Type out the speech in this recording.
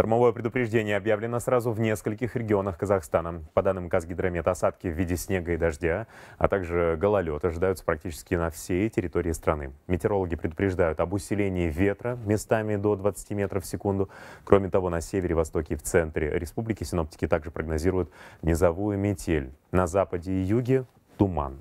Штормовое предупреждение объявлено сразу в нескольких регионах Казахстана. По данным Казгидромета, осадки в виде снега и дождя, а также гололед ожидаются практически на всей территории страны. Метеорологи предупреждают об усилении ветра местами до 20 метров в секунду. Кроме того, на севере, востоке и в центре республики синоптики также прогнозируют низовую метель. На западе и юге – туман.